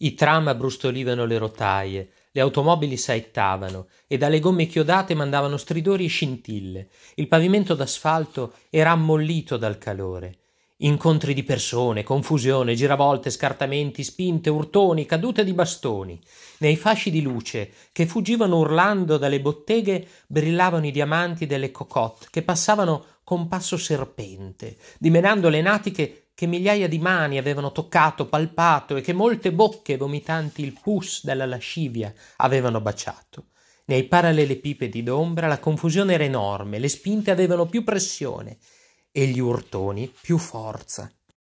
I tram abbrustolivano le rotaie, le automobili saettavano e dalle gomme chiodate mandavano stridori e scintille. Il pavimento d'asfalto era ammollito dal calore. Incontri di persone, confusione, giravolte, scartamenti, spinte, urtoni, cadute di bastoni. Nei fasci di luce che fuggivano urlando dalle botteghe brillavano i diamanti delle cocotte che passavano con passo serpente, dimenando le natiche che migliaia di mani avevano toccato, palpato e che molte bocche vomitanti il pus dalla lascivia avevano baciato. Nei parallelepipedi d'ombra la confusione era enorme, le spinte avevano più pressione e gli urtoni più forza.